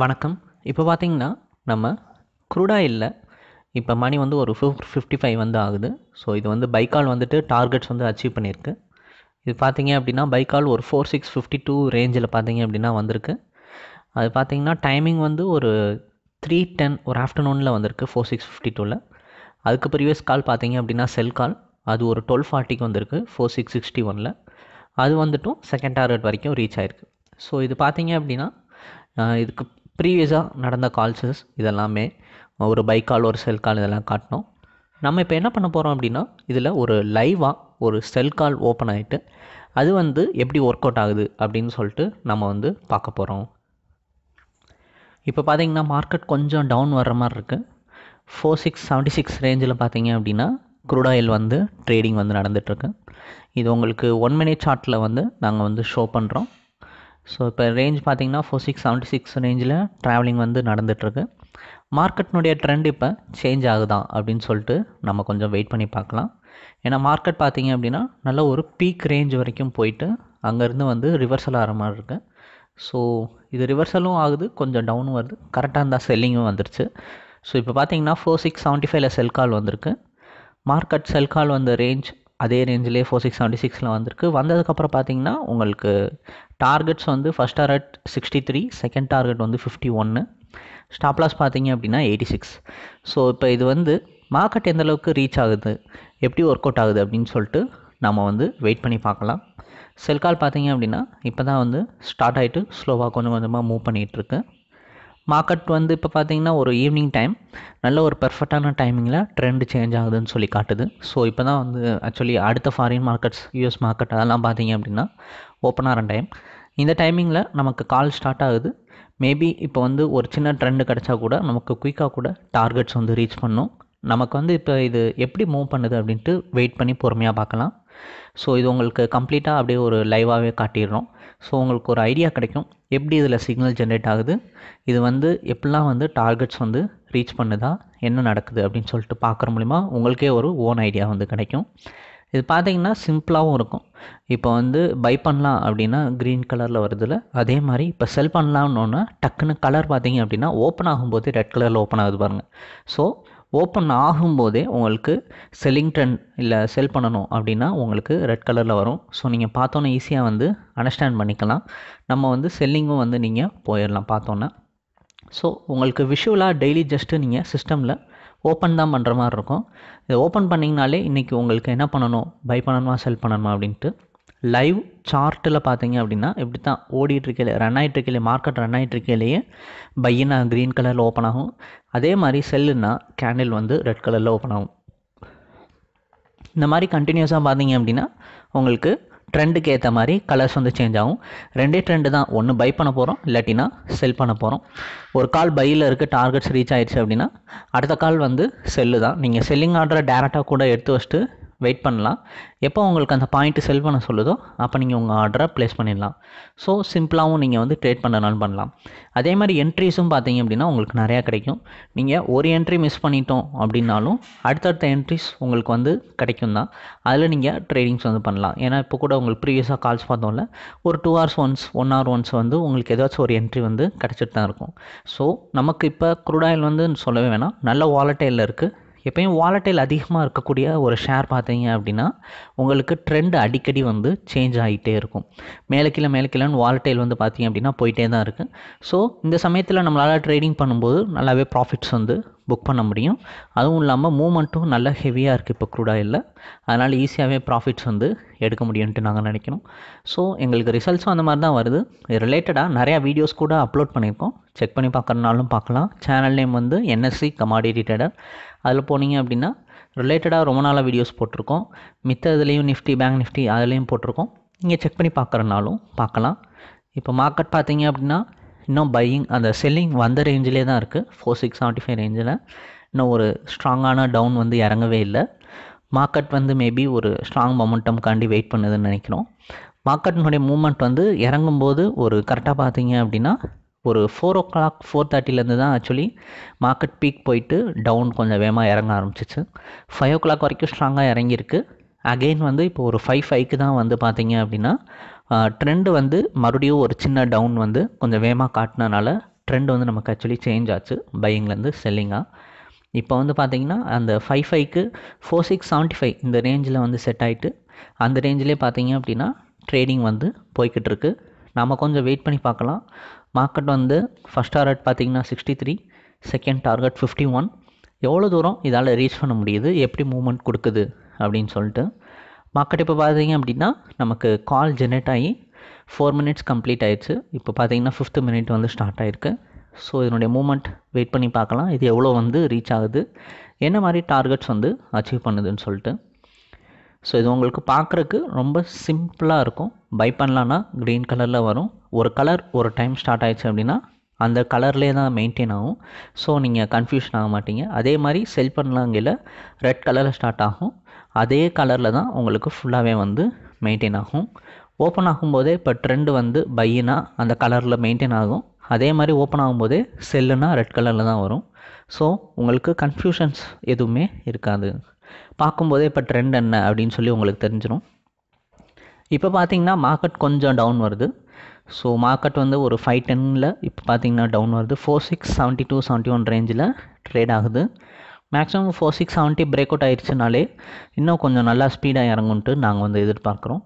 வணக்கம் இப்போ பார்த்திங்கன்னா நம்ம இல்லை இப்போ மணி வந்து ஒரு ஃபிஃப் ஃபிஃப்டி ஃபைவ் வந்து ஆகுது ஸோ இது வந்து பைக்கால் வந்துட்டு டார்கெட்ஸ் வந்து அச்சீவ் பண்ணியிருக்கு இது பார்த்தீங்க அப்படின்னா பைக்கால் ஒரு ஃபோர் சிக்ஸ் ஃபிஃப்டி டூ ரேஞ்சில் பார்த்தீங்க அப்படின்னா வந்திருக்கு அது பார்த்தீங்கன்னா டைமிங் வந்து ஒரு த்ரீ டென் ஒரு ஆஃப்டர்நூனில் வந்திருக்கு ஃபோர் சிக்ஸ் ஃபிஃப்டி டூவில் அதுக்கு ப்ரீவியஸ் கால் பார்த்தீங்க அப்படின்னா செல் கால் அது ஒரு டுவெல் ஃபார்ட்டிக்கு வந்திருக்கு ஃபோர் சிக்ஸ் சிக்ஸ்டி ஒனில் அது வந்துட்டும் செகண்ட் டார்கெட் வரைக்கும் ரீச் ஆயிருக்கு ஸோ இது பார்த்தீங்க அப்படின்னா இதுக்கு ப்ரீவியஸாக நடந்த கால்ஸஸ் இதெல்லாமே ஒரு பைக் கால் ஒரு செல் கால் இதெல்லாம் காட்டினோம் நம்ம இப்போ என்ன பண்ண போகிறோம் அப்படின்னா இதில் ஒரு லைவாக ஒரு செல் கால் ஓப்பன் ஆகிட்டு அது வந்து எப்படி ஒர்க் அவுட் ஆகுது அப்படின்னு சொல்லிட்டு நம்ம வந்து பார்க்க போகிறோம் இப்போ பார்த்திங்கன்னா மார்க்கெட் கொஞ்சம் டவுன் வர்ற மாதிரி இருக்குது ஃபோர் சிக்ஸ் செவன்ட்டி சிக்ஸ் ரேஞ்சில் பார்த்தீங்க அப்படின்னா குரூடாயில் ஆயில் வந்து ட்ரேடிங் வந்து நடந்துகிட்ருக்கு இது உங்களுக்கு ஒன் மினிட் சார்ட்டில் வந்து நாங்கள் வந்து ஷோ பண்ணுறோம் ஸோ இப்போ ரேஞ்ச் பார்த்தீங்கன்னா ஃபோர் சிக்ஸ் செவன்ட்டி சிக்ஸ் ரேஞ்சில் ட்ராவலிங் வந்து நடந்துகிட்ருக்கு மார்க்கெட்னுடைய ட்ரெண்ட் இப்போ சேஞ்ச் ஆகுதான் அப்படின்னு சொல்லிட்டு நம்ம கொஞ்சம் வெயிட் பண்ணி பார்க்கலாம் ஏன்னா மார்க்கெட் பார்த்திங்க அப்படின்னா நல்ல ஒரு பீக் ரேஞ்ச் வரைக்கும் போயிட்டு அங்கேருந்து வந்து ரிவர்சல் ஆகிற மாதிரி இருக்குது ஸோ இது ரிவர்சலும் ஆகுது கொஞ்சம் டவுனும் வருது கரெக்டாக இருந்தால் செல்லிங்கும் வந்துருச்சு ஸோ இப்போ பார்த்தீங்கன்னா ஃபோர் சிக்ஸ் செவன்ட்டி ஃபைவ்ல செல் கால் வந்திருக்கு மார்க்கெட் செல் கால் வந்த ரேஞ்ச் அதே ரேஞ்சிலே ஃபோர் சிக்ஸ் செவன்டி சிக்ஸில் வந்திருக்கு வந்ததுக்கப்புறம் பார்த்தீங்கன்னா உங்களுக்கு டார்கெட்ஸ் வந்து first target sixty three second target வந்து ஃபிஃப்டி ஒன்று ஸ்டாப்லாஸ் பார்த்தீங்க அப்படின்னா எயிட்டி சிக்ஸ் ஸோ இப்போ இது வந்து மார்க்கெட் எந்த அளவுக்கு ரீச் ஆகுது எப்படி ஒர்க் அவுட் ஆகுது அப்படின்னு சொல்லிட்டு நம்ம வந்து வெயிட் பண்ணி பார்க்கலாம் செல்கால் பார்த்தீங்க அப்படின்னா இப்போ தான் வந்து ஸ்டார்ட் ஆகிட்டு ஸ்லோவாக கொஞ்சம் கொஞ்சமாக மூவ் பண்ணிகிட்ருக்கு மார்க்கெட் வந்து இப்போ பார்த்தீங்கன்னா ஒரு ஈவினிங் டைம் நல்ல ஒரு பெர்ஃபெக்டான டைமிங்கில் ட்ரெண்டு சேஞ்ச் ஆகுதுன்னு சொல்லி காட்டுது ஸோ இப்போ தான் வந்து ஆக்சுவலி அடுத்த ஃபாரின் மார்க்கெட்ஸ் யூஎஸ் மார்க்கெட் அதெல்லாம் பார்த்தீங்க அப்படின்னா ஓப்பன் ஆகிற டைம் இந்த டைமிங்கில் நமக்கு கால் ஸ்டார்ட் ஆகுது மேபி இப்போ வந்து ஒரு சின்ன ட்ரெண்டு கிடச்சா கூட நமக்கு குயிக்காக கூட டார்கெட்ஸ் வந்து ரீச் பண்ணும் நமக்கு வந்து இப்போ இது எப்படி மூவ் பண்ணுது அப்படின்ட்டு வெயிட் பண்ணி பொறுமையாக பார்க்கலாம் ஸோ இது உங்களுக்கு கம்ப்ளீட்டாக அப்படியே ஒரு லைவாகவே காட்டிடுறோம் ஸோ உங்களுக்கு ஒரு ஐடியா கிடைக்கும் எப்படி இதில் சிக்னல் ஜென்ரேட் ஆகுது இது வந்து எப்படிலாம் வந்து டார்கெட்ஸ் வந்து ரீச் பண்ணுதா என்ன நடக்குது அப்படின்னு சொல்லிட்டு பார்க்குற மூலிமா உங்களுக்கே ஒரு ஓன் ஐடியா வந்து கிடைக்கும் இது பார்த்தீங்கன்னா சிம்பிளாகவும் இருக்கும் இப்போ வந்து பை பண்ணலாம் அப்படின்னா க்ரீன் கலரில் வருதுல அதே மாதிரி இப்போ செல் பண்ணலாம்னு டக்குன்னு கலர் பார்த்தீங்க அப்படின்னா ஓப்பன் ஆகும்போது ரெட் கலரில் ஓப்பன் ஆகுது பாருங்கள் ஸோ ஓப்பன் ஆகும்போதே உங்களுக்கு செல்லிங் ட்ரெண்ட் இல்லை செல் பண்ணணும் அப்படின்னா உங்களுக்கு ரெட் கலரில் வரும் ஸோ நீங்கள் பார்த்தோன்னே ஈஸியாக வந்து அண்டர்ஸ்டாண்ட் பண்ணிக்கலாம் நம்ம வந்து செல்லிங்கும் வந்து நீங்கள் போயிடலாம் பார்த்தோன்னே ஸோ உங்களுக்கு விஷுவலாக டெய்லி ஜஸ்ட்டு நீங்கள் சிஸ்டமில் ஓப்பன் தான் பண்ணுற மாதிரி இருக்கும் இதை ஓப்பன் பண்ணிங்கனாலே இன்றைக்கி உங்களுக்கு என்ன பண்ணணும் பை பண்ணணுமா செல் பண்ணணுமா அப்படின்ட்டு லைவ் சார்ட்டில் பார்த்தீங்க அப்படின்னா இப்படி தான் ஓடிட்டுருக்கையிலே ரன் ஆகிட்டுருக்கையிலே மார்க்கெட் ரன் ஆகிட்டுருக்கையிலேயே பையனா க்ரீன் கலரில் ஓப்பன் ஆகும் அதே மாதிரி செல்லுன்னா கேண்டில் வந்து ரெட் கலரில் ஓப்பன் ஆகும் இந்த மாதிரி கண்டினியூஸாக பார்த்தீங்க அப்படின்னா உங்களுக்கு ட்ரெண்டுக்கு ஏற்ற மாதிரி கலர்ஸ் வந்து சேஞ்ச் ஆகும் ரெண்டே ட்ரெண்டு தான் ஒன்று பை பண்ண போகிறோம் இல்லாட்டினா செல் பண்ண போகிறோம் ஒரு கால் பையில் இருக்க டார்கெட்ஸ் ரீச் ஆயிடுச்சு அப்படின்னா அடுத்த கால் வந்து செல்லு தான் நீங்கள் செல்லிங் ஆர்டரை டேரெக்டாக கூட எடுத்து வச்சுட்டு வெயிட் பண்ணலாம் எப்போ உங்களுக்கு அந்த பாயிண்ட்டு செல் பண்ண சொல்லுதோ அப்போ நீங்கள் உங்கள் ஆர்டரை ப்ளேஸ் பண்ணிடலாம் ஸோ சிம்பிளாகவும் நீங்கள் வந்து ட்ரேட் பண்ணனாலும் பண்ணலாம் அதே மாதிரி என்ட்ரிஸும் பார்த்தீங்க அப்படின்னா உங்களுக்கு நிறையா கிடைக்கும் நீங்கள் ஒரு என்ட்ரி மிஸ் பண்ணிட்டோம் அப்படின்னாலும் அடுத்தடுத்த என்ட்ரிஸ் உங்களுக்கு வந்து கிடைக்கும் தான் அதில் நீங்கள் ட்ரேடிங்ஸ் வந்து பண்ணலாம் ஏன்னா இப்போ கூட உங்களுக்கு ப்ரீவியஸாக கால்ஸ் பார்த்தோம்ல ஒரு two hours once one hour once வந்து உங்களுக்கு ஏதாச்சும் ஒரு என்ட்ரி வந்து கிடச்சிட்டு தான் இருக்கும் ஸோ நமக்கு இப்போ குரூடாயில் வந்து சொல்லவே வேணாம் நல்ல வாலட்டையில் இருக்குது எப்பயும் வாலட்டைல் அதிகமாக இருக்கக்கூடிய ஒரு ஷேர் பார்த்தீங்க அப்படின்னா உங்களுக்கு ட்ரெண்ட் அடிக்கடி வந்து சேஞ்ச் ஆகிட்டே இருக்கும் மேலே கீழே மேலே கீழேன்னு வாலட்டைல் வந்து பார்த்தீங்க அப்படின்னா போயிட்டே தான் இருக்குது ஸோ இந்த சமயத்தில் நம்மளால் ட்ரேடிங் பண்ணும்போது நல்லாவே ப்ராஃபிட்ஸ் வந்து புக் பண்ண முடியும் அதுவும் இல்லாமல் மூமெண்ட்டும் நல்லா ஹெவியாக இருக்குது இப்போ க்ரூடாயில் அதனால் ஈஸியாகவே ப்ராஃபிட்ஸ் வந்து எடுக்க முடியும்ட்டு நாங்கள் நினைக்கணும் ஸோ எங்களுக்கு ரிசல்ட்ஸும் அந்த மாதிரி தான் வருது இது ரிலேட்டடாக நிறையா வீடியோஸ் கூட அப்லோட் பண்ணியிருக்கோம் செக் பண்ணி பார்க்குறனாலும் பார்க்கலாம் சேனல் நேம் வந்து என்எஸ்சி கமாடி ரிலேட்டட் அதில் போனீங்க அப்படின்னா ரிலேட்டடாக ரொம்ப நாளாக வீடியோஸ் போட்டிருக்கோம் மித்த இதுலேயும் நிஃப்டி பேங்க் நிஃப்டி அதுலேயும் போட்டிருக்கோம் நீங்கள் செக் பண்ணி பார்க்குறனாலும் பார்க்கலாம் இப்போ மார்க்கெட் பார்த்தீங்க அப்படின்னா இன்னும் பையிங் அந்த செல்லிங் வந்த ரேஞ்சிலே தான் இருக்குது ஃபோர் சிக்ஸ் செவன்ட்டி ஃபைவ் ரேஞ்சில் இன்னும் ஒரு ஸ்ட்ராங்கான டவுன் வந்து இறங்கவே இல்லை மார்க்கெட் வந்து மேபி ஒரு ஸ்ட்ராங் மொமெண்டம் காண்டி வெயிட் பண்ணுதுன்னு நினைக்கிறோம் மார்க்கெட்டினுடைய மூமெண்ட் வந்து இறங்கும்போது ஒரு கரெக்டாக பார்த்தீங்க அப்படின்னா ஒரு ஃபோர் ஓ கிளாக் ஃபோர் தேர்ட்டிலேருந்து தான் ஆக்சுவலி மார்க்கெட் பீக் போயிட்டு டவுன் கொஞ்சம் வேகமாக இறங்க ஆரம்பிச்சிச்சு ஃபைவ் ஓ கிளாக் வரைக்கும் ஸ்ட்ராங்காக இறங்கியிருக்கு அகெயின் வந்து இப்போ ஒரு ஃபைவ் ஃபைவ்க்கு தான் வந்து பார்த்தீங்க அப்படின்னா ட்ரெண்டு வந்து மறுபடியும் ஒரு சின்ன டவுன் வந்து கொஞ்சம் வேகமாக காட்டினனால ட்ரெண்ட் வந்து நமக்கு ஆக்சுவலி சேஞ்ச் ஆச்சு பையிங்லேருந்து செல்லிங்காக இப்போ வந்து பார்த்தீங்கன்னா அந்த ஃபைவ் ஃபைவ்க்கு ஃபோர் சிக்ஸ் செவன்ட்டி ஃபைவ் இந்த ரேஞ்சில் வந்து செட் ஆகிட்டு அந்த ரேஞ்சிலே பார்த்தீங்க அப்படின்னா ட்ரேடிங் வந்து போய்கிட்டு இருக்கு நம்ம கொஞ்சம் வெயிட் பண்ணி பார்க்கலாம் மார்க்கெட் வந்து ஃபஸ்ட் டார்கெட் பார்த்திங்கன்னா sixty three second target fifty one எவ்வளோ தூரம் இதால் ரீச் பண்ண முடியுது எப்படி மூமெண்ட் கொடுக்குது அப்படின்னு சொல்லிட்டு மார்க்கெட் இப்போ பார்த்தீங்க அப்படின்னா நமக்கு கால் ஜெனரேட் ஆகி ஃபோர் மினிட்ஸ் கம்ப்ளீட் ஆயிடுச்சு இப்போ பார்த்தீங்கன்னா ஃபிஃப்த் மினிட் வந்து ஸ்டார்ட் ஆகிருக்கு ஸோ இதனுடைய மூமெண்ட் வெயிட் பண்ணி பார்க்கலாம் இது எவ்வளோ வந்து ரீச் ஆகுது என்ன மாதிரி டார்கெட்ஸ் வந்து அச்சீவ் பண்ணுதுன்னு சொல்லிட்டு ஸோ இது உங்களுக்கு பார்க்குறக்கு ரொம்ப சிம்பிளாக இருக்கும் பை பண்ணலான்னா க்ரீன் கலரில் வரும் ஒரு கலர் ஒரு டைம் ஸ்டார்ட் ஆயிடுச்சு அப்படின்னா அந்த கலர்லேயே தான் மெயின்டைன் ஆகும் ஸோ நீங்கள் கன்ஃபியூஷன் ஆக மாட்டீங்க அதே மாதிரி செல் பண்ணலாங்கில் ரெட் கலரில் ஸ்டார்ட் ஆகும் அதே கலரில் தான் உங்களுக்கு ஃபுல்லாகவே வந்து மெயின்டைன் ஆகும் ஓப்பன் ஆகும்போதே இப்போ ட்ரெண்டு வந்து பையினா அந்த கலரில் மெயின்டைன் ஆகும் அதே மாதிரி ஓப்பன் ஆகும்போதே செல்லுனா ரெட் கலரில் தான் வரும் ஸோ உங்களுக்கு கன்ஃபியூஷன்ஸ் எதுவுமே இருக்காது பார்க்கும்போதே இப்போ ட்ரெண்ட் என்ன அப்படின்னு சொல்லி உங்களுக்கு தெரிஞ்சிடும் இப்போ பார்த்தீங்கன்னா மார்க்கெட் கொஞ்சம் டவுன் வருது ஸோ மார்க்கெட் வந்து ஒரு ஃபைவ் டென்னில் இப்போ பார்த்தீங்கன்னா டவுன் வருது four six seventy two seventy one ரேஞ்சில் ட்ரேட் ஆகுது maximum four six seventy break out ஆயிடுச்சுனாலே இன்னும் கொஞ்சம் நல்லா ஸ்பீடாக இறங்குன்ட்டு நாங்கள் வந்து எதிர்பார்க்குறோம்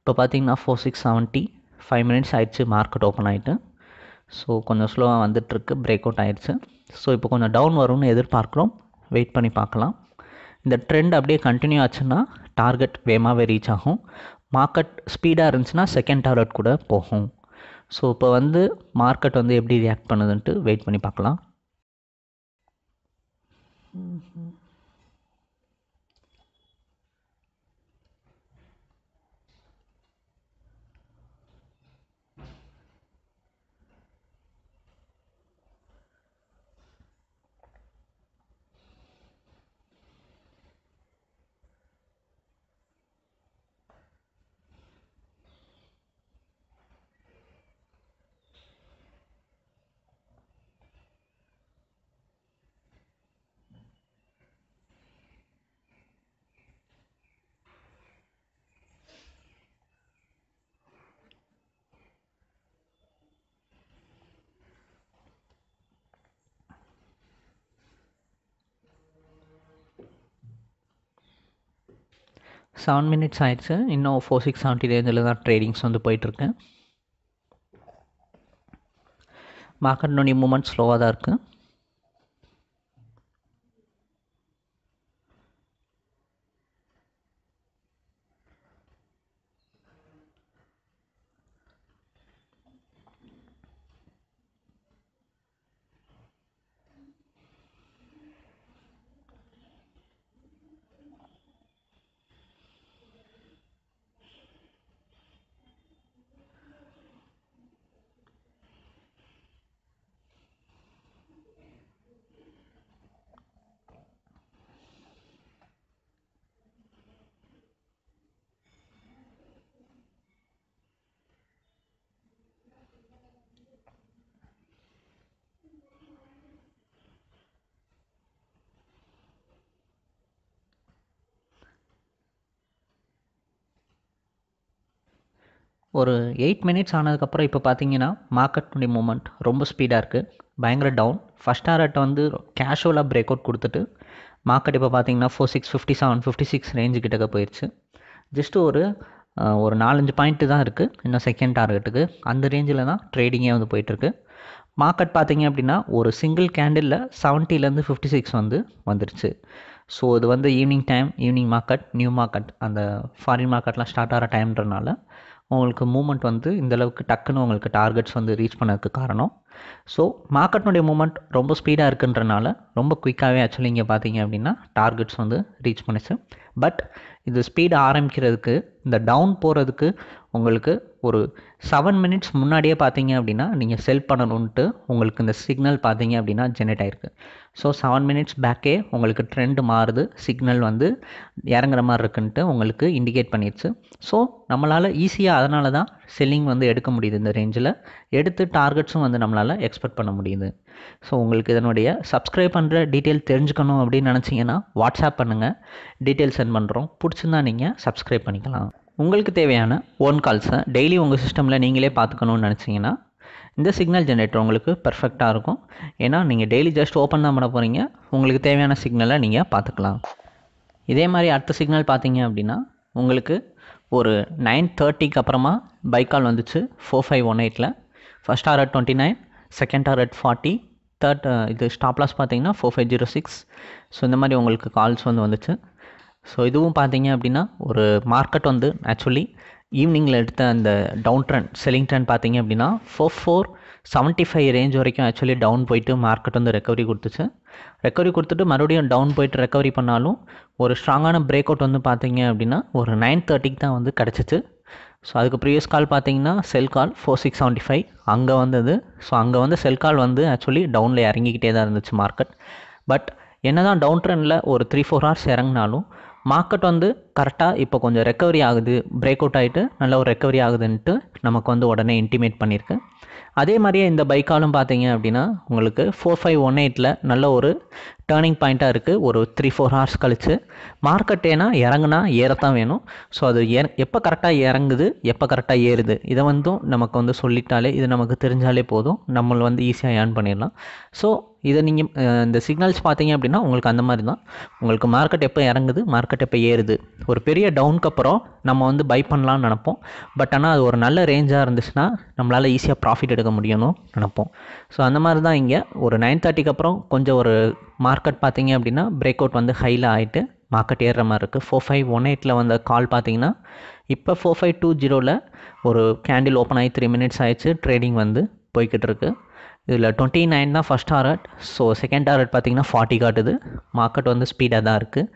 இப்போ பார்த்தீங்கன்னா four six seventy five minutes ஆயிடுச்சு மார்க்கெட் ஓப்பன் ஆகிட்டு ஸோ கொஞ்சம் ஸ்லோவாக வந்துட்டுருக்கு பிரேக் அவுட் ஆயிடுச்சு ஸோ இப்போ கொஞ்சம் டவுன் வரும்னு எதிர்பார்க்குறோம் வெயிட் பண்ணி பார்க்கலாம் இந்த ட்ரெண்ட் அப்படியே கண்டினியூ ஆச்சுன்னா டார்கெட் வேகமாகவே ரீச் ஆகும் மார்க்கெட் ஸ்பீடாக இருந்துச்சுன்னா செகண்ட் டார்கெட் கூட போகும் ஸோ இப்போ வந்து மார்க்கெட் வந்து எப்படி ரியாக்ட் பண்ணுதுன்ட்டு வெயிட் பண்ணி பார்க்கலாம் செவன் மினிட்ஸ் ஆயிடுச்சு இன்னும் ஃபோர் சிக்ஸ் செவன்ட்டி ரேஞ்சில் தான் ட்ரேடிங்ஸ் வந்து போயிட்டுருக்கு மார்க்கெட் நொடி மூமெண்ட் ஸ்லோவாக தான் இருக்குது ஒரு எயிட் மினிட்ஸ் ஆனதுக்கப்புறம் இப்போ பார்த்தீங்கன்னா மார்க்கெட்டுடைய மூமெண்ட் ரொம்ப ஸ்பீடாக இருக்குது பயங்கர டவுன் ஃபஸ்ட் டாரட் வந்து கேஷுவலாக பிரேக் அவுட் கொடுத்துட்டு மார்க்கெட் இப்போ பார்த்தீங்கன்னா four six fifty seven fifty six range கிட்டக்க போயிடுச்சு ஜஸ்ட்டு ஒரு ஒரு நாலஞ்சு பாயிண்ட்டு தான் இருக்குது இன்னும் செகண்ட் டார்கெட்டுக்கு அந்த ரேஞ்சில் தான் ட்ரேடிங்கே வந்து போயிட்டுருக்கு மார்க்கெட் பார்த்தீங்க அப்படின்னா ஒரு சிங்கிள் கேண்டிலில் செவன்ட்டிலேருந்து ஃபிஃப்டி சிக்ஸ் வந்து வந்துருச்சு ஸோ இது வந்து evening time evening market new market அந்த ஃபாரின் மார்க்கெட்லாம் ஸ்டார்ட் ஆகிற டைம்ன்றனால உங்களுக்கு மூமெண்ட் வந்து இந்தளவுக்கு டக்குன்னு உங்களுக்கு டார்கெட்ஸ் வந்து ரீச் பண்ணதுக்கு காரணம் ஸோ மார்க்கெட்னுடைய மூமெண்ட் ரொம்ப ஸ்பீடாக இருக்குன்றனால ரொம்ப குயிக்காகவே ஆக்சுவலி இங்கே பார்த்தீங்க அப்படின்னா டார்கெட்ஸ் வந்து ரீச் பண்ணிச்சு பட் இது ஸ்பீடு ஆரம்பிக்கிறதுக்கு இந்த டவுன் போகிறதுக்கு உங்களுக்கு ஒரு செவன் மினிட்ஸ் முன்னாடியே பார்த்தீங்க அப்படின்னா நீங்கள் செல் பண்ணணுன்ட்டு உங்களுக்கு இந்த சிக்னல் பார்த்தீங்க அப்படின்னா ஜெனரேட் ஆகிருக்கு ஸோ செவன் மினிட்ஸ் பேக்கே உங்களுக்கு ட்ரெண்டு மாறுது சிக்னல் வந்து இறங்குற மாதிரி இருக்குன்ட்டு உங்களுக்கு இண்டிகேட் பண்ணிடுச்சு ஸோ நம்மளால் ஈஸியாக அதனால தான் செல்லிங் வந்து எடுக்க முடியுது இந்த ரேஞ்சில் எடுத்து டார்கெட்ஸும் வந்து நம்மளால் எக்ஸ்பெக்ட் பண்ண முடியுது ஸோ உங்களுக்கு இதனுடைய சப்ஸ்கிரைப் பண்ணுற டீட்டெயில் தெரிஞ்சுக்கணும் அப்படின்னு நினச்சிங்கன்னா வாட்ஸ்அப் பண்ணுங்கள் டீட்டெயில் சென்ட் பண்ணுறோம் பிடிச்சிருந்தா நீங்கள் சப்ஸ்கிரைப் பண்ணிக்கலாம் உங்களுக்கு தேவையான ஓன் கால்ஸை டெய்லி உங்கள் சிஸ்டமில் நீங்களே பார்த்துக்கணும்னு நினச்சிங்கன்னா இந்த சிக்னல் ஜென்ரேட்டர் உங்களுக்கு பர்ஃபெக்டாக இருக்கும் ஏன்னா நீங்கள் டெய்லி ஜஸ்ட் ஓப்பன் தான் பண்ண போகிறீங்க உங்களுக்கு தேவையான சிக்னலை நீங்கள் பார்த்துக்கலாம் இதே மாதிரி அடுத்த சிக்னல் பார்த்தீங்க அப்படின்னா உங்களுக்கு ஒரு நைன் தேர்ட்டிக்கு அப்புறமா பைக் கால் வந்துச்சு ஃபோர் ஃபைவ் ஒன் எயிட்டில் ஃபஸ்ட் ஆர் twenty nine second target forty third இது ஸ்டாப் லாஸ் பார்த்தீங்கன்னா four five zero six so இந்த மாதிரி உங்களுக்கு கால்ஸ் வந்து வந்துச்சு ஸோ இதுவும் பார்த்தீங்க அப்படின்னா ஒரு மார்க்கெட் வந்து ஆக்சுவலி ஈவினிங்கில் எடுத்த அந்த டவுன் ட்ரெண்ட் செல்லிங் ட்ரெண்ட் பார்த்தீங்க அப்படின்னா four four seventy five range வரைக்கும் ஆக்சுவலி டவுன் போயிட்டு மார்க்கெட் வந்து ரெக்கவரி கொடுத்துச்சு ரெக்கவரி கொடுத்துட்டு மறுபடியும் டவுன் போயிட்டு ரெக்கவரி பண்ணாலும் ஒரு ஸ்ட்ராங்கான பிரேக் அவுட் வந்து பார்த்தீங்க அப்படின்னா ஒரு நைன் தேர்ட்டிக்கு தான் வந்து கிடச்சிச்சு ஸோ அதுக்கு ப்ரீவியஸ் கால் பார்த்தீங்கன்னா sell call four six seventy five அங்கே வந்தது ஸோ அங்கே வந்து செல் கால் வந்து ஆக்சுவலி டவுனில் இறங்கிக்கிட்டே தான் இருந்துச்சு மார்க்கெட் பட் என்ன தான் டவுன் ட்ரெண்டில் ஒரு த்ரீ ஃபோர் ஹவர்ஸ் இறங்கினாலும் மார்க்கெட் வந்து கரெக்டாக இப்போ கொஞ்சம் ரெக்கவரி ஆகுது பிரேக் அவுட் ஆகிட்டு நல்ல ஒரு ரெக்கவரி ஆகுதுன்ட்டு நமக்கு வந்து உடனே இன்டிமேட் பண்ணியிருக்கு அதே மாதிரியே இந்த பைக்காலும் பார்த்தீங்க அப்படின்னா உங்களுக்கு ஃபோர் ஃபைவ் ஒன் எயிட்டில் நல்ல ஒரு டேர்னிங் பாயிண்ட்டாக இருக்குது ஒரு த்ரீ ஃபோர் ஹவர்ஸ் கழித்து மார்க்கெட் ஏன்னா இறங்குனா ஏறத்தான் வேணும் ஸோ அது ஏ எப்போ கரெக்டாக இறங்குது எப்போ கரெக்டாக ஏறுது இதை வந்து நமக்கு வந்து சொல்லிட்டாலே இது நமக்கு தெரிஞ்சாலே போதும் நம்மளை வந்து ஈஸியாக ஏர்ன் பண்ணிடலாம் ஸோ இதை நீங்கள் இந்த சிக்னல்ஸ் பார்த்தீங்க அப்படின்னா உங்களுக்கு அந்த மாதிரி தான் உங்களுக்கு மார்க்கெட் எப்போ இறங்குது மார்க்கெட் எப்போ ஏறுது ஒரு பெரிய டவுனுக்கு அப்புறம் நம்ம வந்து பை பண்ணலான்னு நினப்போம் பட் ஆனால் அது ஒரு நல்ல ரேஞ்சாக இருந்துச்சுன்னா நம்மளால் ஈஸியாக ப்ராஃபிட் எடுக்க முடியணும் நினப்போம் ஸோ அந்த மாதிரி தான் இங்கே ஒரு நைன் தேர்ட்டிக்கு அப்புறம் கொஞ்சம் ஒரு மார்க்கெட் பார்த்தீங்க அப்படின்னா பிரேக் அவுட் வந்து ஹையில் ஆகிட்டு மார்க்கெட் ஏறுற மாதிரி இருக்குது ஃபோர் ஃபைவ் ஒன் எயிட்டில் வந்த கால் பார்த்தீங்கன்னா இப்போ ஃபோர் ஃபைவ் டூ ஜீரோவில் ஒரு கேண்டில் ஓப்பன் ஆகி த்ரீ மினிட்ஸ் ஆயிடுச்சு ட்ரேடிங் வந்து போய்கிட்டு இருக்குது இதில் டுவெண்ட்டி நைன் தான் first target so second target பார்த்திங்கன்னா ஃபார்ட்டி காட்டுது மார்க்கெட் வந்து ஸ்பீடாக தான் இருக்குது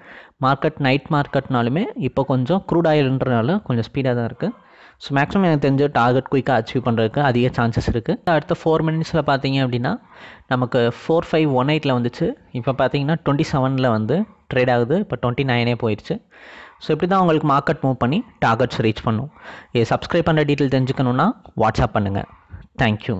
மார்க்கெட் நைட் மார்க்கெட்னாலுமே இப்போ கொஞ்சம் க்ரூட் ஆயில்ன்றனால கொஞ்சம் ஸ்பீடாக தான் இருக்குது ஸோ மேக்ஸிமம் எனக்கு தெரிஞ்ச டார்கெட் குயிக்காக அச்சீவ் பண்ணுறதுக்கு அதிக சான்சஸ் இருக்குது அடுத்த ஃபோர் மினிட்ஸில் பார்த்தீங்க அப்படின்னா நமக்கு ஃபோர் ஃபைவ் ஒன் எயிட்டில் வந்துச்சு இப்போ பார்த்தீங்கன்னா டுவெண்ட்டி செவனில் வந்து ட்ரேட் ஆகுது இப்போ டுவெண்ட்டி நைனே போயிடுச்சு ஸோ இப்படி தான் உங்களுக்கு மார்க்கெட் மூவ் பண்ணி டார்கெட்ஸ் ரீச் பண்ணும் சப்ஸ்கிரைப் பண்ணுற டீட்டெயில் தெரிஞ்சுக்கணுன்னா வாட்ஸ்அப் பண்ணுங்கள் தேங்க்யூ